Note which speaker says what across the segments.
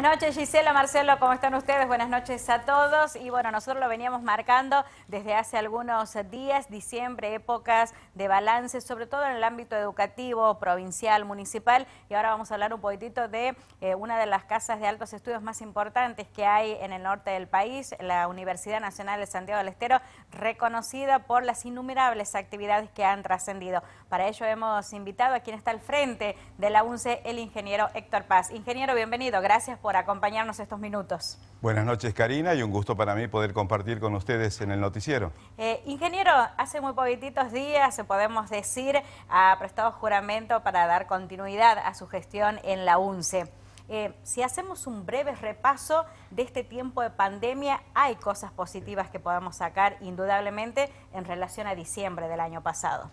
Speaker 1: Buenas noches Gisela, Marcelo, ¿cómo están ustedes? Buenas noches a todos. Y bueno, nosotros lo veníamos marcando desde hace algunos días, diciembre, épocas de balance, sobre todo en el ámbito educativo, provincial, municipal. Y ahora vamos a hablar un poquitito de eh, una de las casas de altos estudios más importantes que hay en el norte del país, la Universidad Nacional de Santiago del Estero, reconocida por las innumerables actividades que han trascendido. Para ello hemos invitado a quien está al frente de la UNCE, el ingeniero Héctor Paz. Ingeniero, bienvenido. Gracias por por acompañarnos estos minutos.
Speaker 2: Buenas noches, Karina, y un gusto para mí poder compartir con ustedes en el noticiero.
Speaker 1: Eh, ingeniero, hace muy poquititos días, se podemos decir, ha prestado juramento para dar continuidad a su gestión en la UNCE. Eh, si hacemos un breve repaso de este tiempo de pandemia, hay cosas positivas que podemos sacar indudablemente en relación a diciembre del año pasado.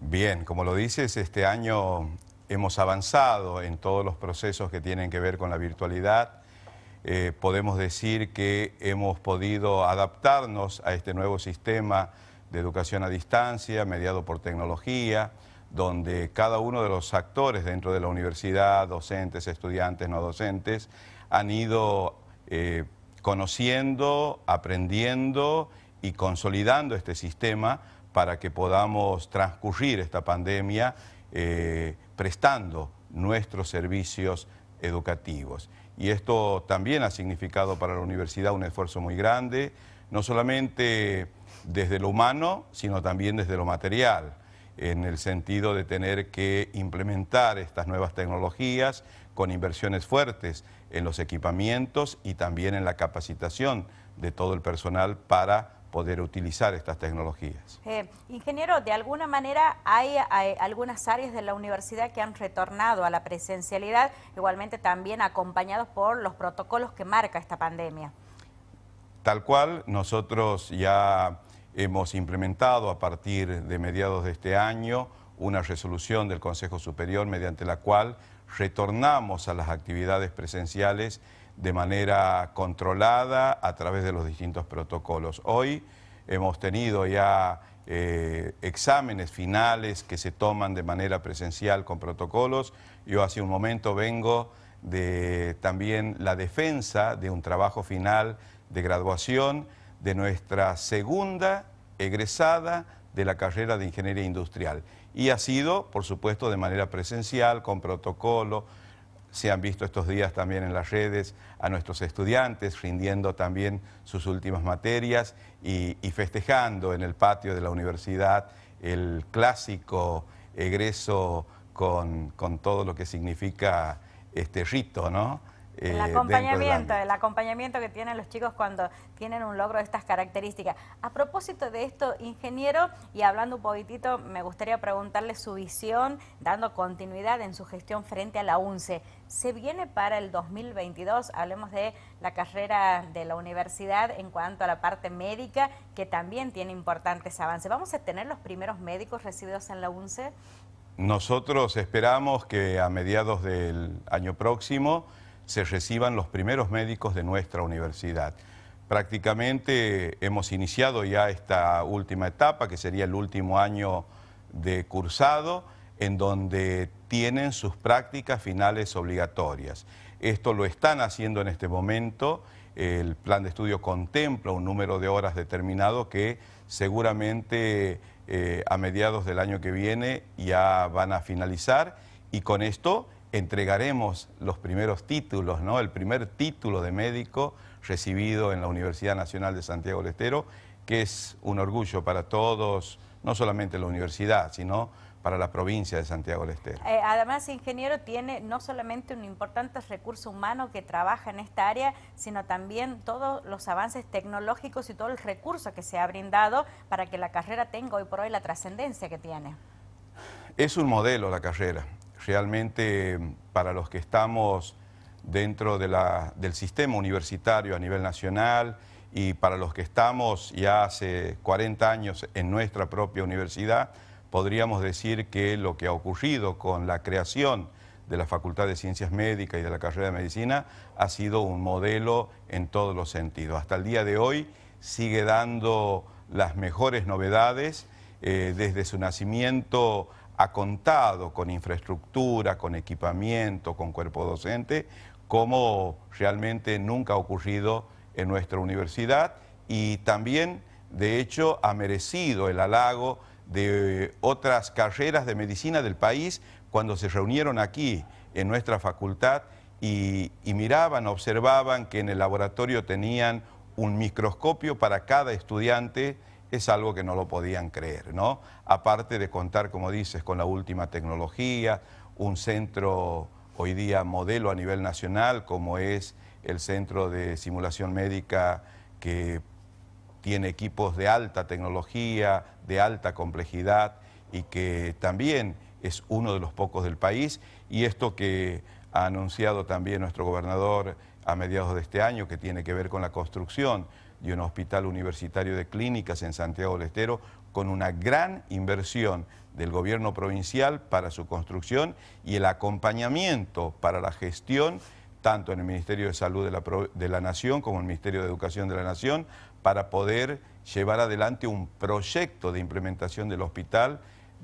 Speaker 2: Bien, como lo dices, este año hemos avanzado en todos los procesos que tienen que ver con la virtualidad. Eh, podemos decir que hemos podido adaptarnos a este nuevo sistema de educación a distancia, mediado por tecnología, donde cada uno de los actores dentro de la universidad, docentes, estudiantes, no docentes, han ido eh, conociendo, aprendiendo y consolidando este sistema para que podamos transcurrir esta pandemia eh, prestando nuestros servicios educativos. Y esto también ha significado para la universidad un esfuerzo muy grande, no solamente desde lo humano, sino también desde lo material, en el sentido de tener que implementar estas nuevas tecnologías con inversiones fuertes en los equipamientos y también en la capacitación de todo el personal para poder utilizar estas tecnologías.
Speaker 1: Eh, ingeniero, de alguna manera hay, algunas áreas de la universidad que han retornado a la presencialidad, igualmente también acompañados por los protocolos que marca esta pandemia.
Speaker 2: Tal cual, nosotros ya hemos implementado a partir de mediados de este año una resolución del Consejo Superior mediante la cual retornamos a las actividades presenciales de manera controlada a través de los distintos protocolos. Hoy hemos tenido ya eh, exámenes finales que se toman de manera presencial con protocolos. Yo hace un momento vengo de también la defensa de un trabajo final de graduación de nuestra segunda egresada de la carrera de Ingeniería Industrial. Y ha sido, por supuesto, de manera presencial, con protocolo, se han visto estos días también en las redes a nuestros estudiantes rindiendo también sus últimas materias y, festejando en el patio de la universidad el clásico egreso con, con todo lo que significa este rito, ¿no? Eh, el acompañamiento,
Speaker 1: el acompañamiento que tienen los chicos cuando tienen un logro de estas características. A propósito de esto, ingeniero, y hablando un poquitito, me gustaría preguntarle su visión, dando continuidad en su gestión frente a la UNCE. ¿Se viene para el 2022? Hablemos de la carrera de la universidad en cuanto a la parte médica, que también tiene importantes avances. ¿Vamos a tener los primeros médicos recibidos en la UNCE?
Speaker 2: Nosotros esperamos que a mediados del año próximo se reciban los primeros médicos de nuestra universidad. Prácticamente hemos iniciado ya esta última etapa, que sería el último año de cursado, en donde tienen sus prácticas finales obligatorias. Esto lo están haciendo en este momento. El plan de estudio contempla un número de horas determinado que seguramente eh, a mediados del año que viene ya van a finalizar y con esto entregaremos los primeros títulos, ¿no? El primer título de médico recibido en la Universidad Nacional de Santiago del Estero, que es un orgullo para todos, no solamente la universidad, sino para la provincia de Santiago del Estero.
Speaker 1: Eh, además, ingeniero, tiene no solamente un importante recurso humano que trabaja en esta área, sino también todos los avances tecnológicos y todo el recurso que se ha brindado para que la carrera tenga hoy por hoy la trascendencia que tiene.
Speaker 2: Es un modelo la carrera. Realmente para los que estamos dentro del sistema universitario a nivel nacional y para los que estamos ya hace 40 años en nuestra propia universidad, podríamos decir que lo que ha ocurrido con la creación de la Facultad de Ciencias Médicas y de la carrera de Medicina ha sido un modelo en todos los sentidos. Hasta el día de hoy sigue dando las mejores novedades. Eh, desde su nacimiento ha contado con infraestructura, con equipamiento, con cuerpo docente, como realmente nunca ha ocurrido en nuestra universidad y también, de hecho, ha merecido el halago de otras carreras de medicina del país cuando se reunieron aquí en nuestra facultad y, y, miraban, observaban que en el laboratorio tenían un microscopio para cada estudiante es algo que no lo podían creer, ¿no? Aparte de contar, como dices, con la última tecnología, un centro hoy día modelo a nivel nacional, como es el Centro de Simulación Médica que tiene equipos de alta tecnología, de alta complejidad y que también es uno de los pocos del país. Y esto que ha anunciado también nuestro gobernador a mediados de este año, que tiene que ver con la construcción y un hospital universitario de clínicas en Santiago del Estero con una gran inversión del gobierno provincial para su construcción y el acompañamiento para la gestión tanto en el Ministerio de Salud de la, Nación como en el Ministerio de Educación de la Nación para poder llevar adelante un proyecto de implementación del hospital,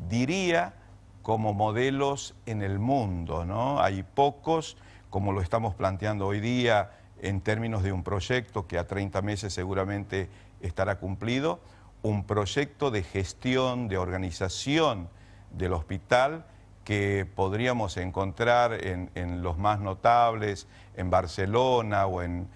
Speaker 2: diría como modelos en el mundo, ¿no? Hay pocos, como lo estamos planteando hoy día, en términos de un proyecto que a 30 meses seguramente estará cumplido, un proyecto de gestión, de organización del hospital que podríamos encontrar en, los más notables, en Barcelona o en,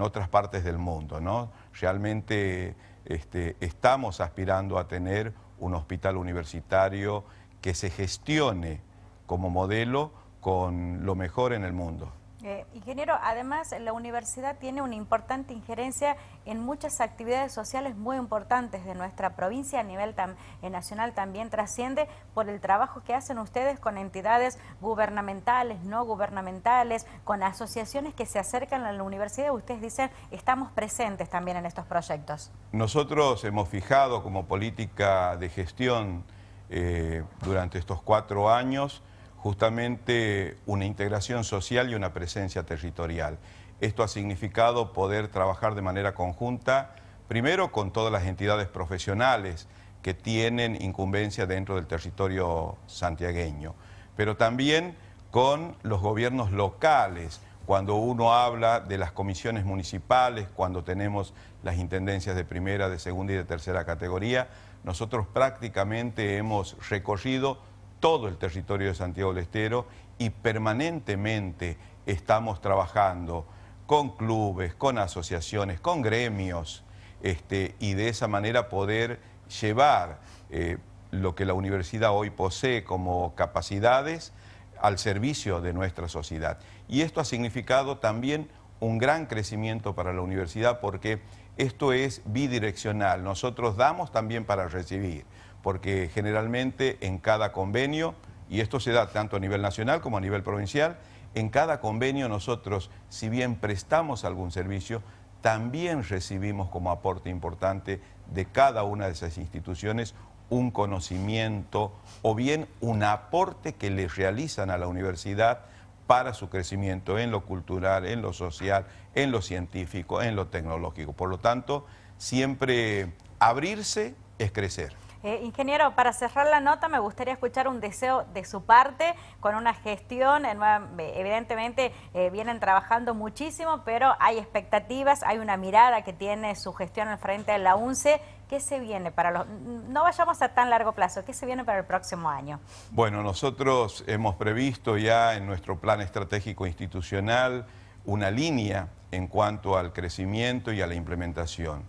Speaker 2: otras partes del mundo. Realmente este, estamos aspirando a tener un hospital universitario que se gestione como modelo con lo mejor en el mundo.
Speaker 1: Eh, ingeniero, además la universidad tiene una importante injerencia en muchas actividades sociales muy importantes de nuestra provincia a nivel eh, nacional también trasciende por el trabajo que hacen ustedes con entidades gubernamentales, no gubernamentales, con asociaciones que se acercan a la universidad. Ustedes dicen, estamos presentes también en estos proyectos.
Speaker 2: Nosotros hemos fijado como política de gestión eh, durante estos cuatro años justamente una integración social y una presencia territorial. Esto ha significado poder trabajar de manera conjunta, primero con todas las entidades profesionales que tienen incumbencia dentro del territorio santiagueño, pero también con los gobiernos locales, cuando uno habla de las comisiones municipales, cuando tenemos las intendencias de primera, de segunda y de tercera categoría, nosotros prácticamente hemos recorrido todo el territorio de Santiago del Estero y permanentemente estamos trabajando con clubes, con asociaciones, con gremios, este, y de esa manera poder llevar eh, lo que la universidad hoy posee como capacidades al servicio de nuestra sociedad. Y esto ha significado también un gran crecimiento para la universidad porque esto es bidireccional, nosotros damos también para recibir porque generalmente en cada convenio, y esto se da tanto a nivel nacional como a nivel provincial, en cada convenio nosotros, si bien prestamos algún servicio, también recibimos como aporte importante de cada una de esas instituciones un conocimiento o bien un aporte que les realizan a la universidad para su crecimiento en lo cultural, en lo social, en lo científico, en lo tecnológico. Por lo tanto, siempre abrirse es crecer.
Speaker 1: Eh, ingeniero, para cerrar la nota me gustaría escuchar un deseo de su parte con una gestión. Eh, eh, evidentemente vienen trabajando muchísimo, pero hay expectativas, hay una mirada que tiene su gestión al frente de la UNCE. ¿Qué se viene para los... No vayamos a tan largo plazo, ¿qué se viene para el próximo año?
Speaker 2: Bueno, nosotros hemos previsto ya en nuestro plan estratégico institucional una línea en cuanto al crecimiento y a la implementación.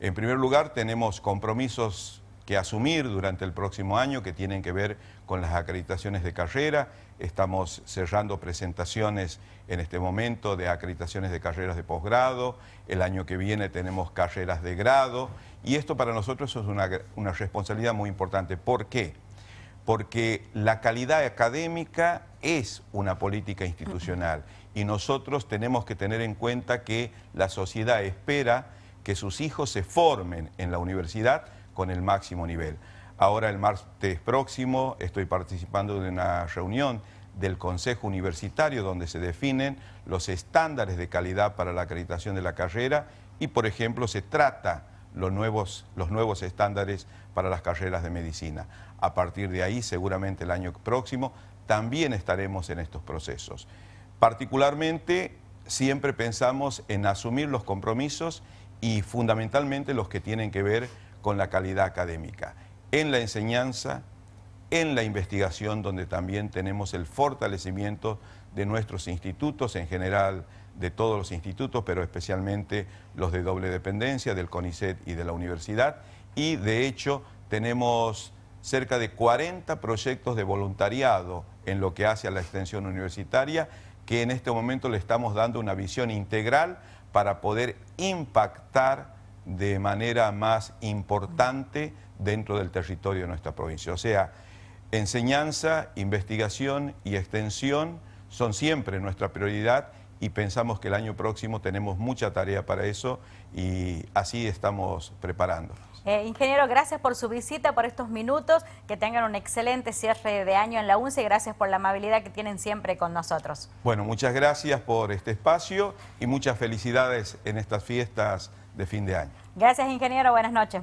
Speaker 2: En primer lugar, tenemos compromisos que asumir durante el próximo año que tienen que ver con las acreditaciones de carrera. Estamos cerrando presentaciones en este momento de acreditaciones de carreras de posgrado. El año que viene tenemos carreras de grado. Y esto para nosotros es una, una responsabilidad muy importante. ¿Por qué? Porque la calidad académica es una política institucional y nosotros tenemos que tener en cuenta que la sociedad espera que sus hijos se formen en la universidad con el máximo nivel. Ahora el martes próximo estoy participando de una reunión del Consejo Universitario donde se definen los estándares de calidad para la acreditación de la carrera y, por ejemplo, se trata los nuevos, los nuevos estándares para las carreras de medicina. A partir de ahí, seguramente el año próximo, también estaremos en estos procesos. Particularmente, siempre pensamos en asumir los compromisos y fundamentalmente los que tienen que ver con la calidad académica, en la enseñanza, en la investigación, donde también tenemos el fortalecimiento de nuestros institutos en general, de todos los institutos, pero especialmente los de doble dependencia, del CONICET y de la universidad. Y de hecho tenemos cerca de 40 proyectos de voluntariado en lo que hace a la extensión universitaria, que en este momento le estamos dando una visión integral para poder impactar de manera más importante dentro del territorio de nuestra provincia. O sea, enseñanza, investigación y extensión son siempre nuestra prioridad y pensamos que el año próximo tenemos mucha tarea para eso y así estamos preparándonos.
Speaker 1: Eh, ingeniero, gracias por su visita, por estos minutos, que tengan un excelente cierre de año en la UNCE y gracias por la amabilidad que tienen siempre con nosotros.
Speaker 2: Bueno, muchas gracias por este espacio y muchas felicidades en estas fiestas fin de año.
Speaker 1: Gracias, ingeniero. Buenas noches.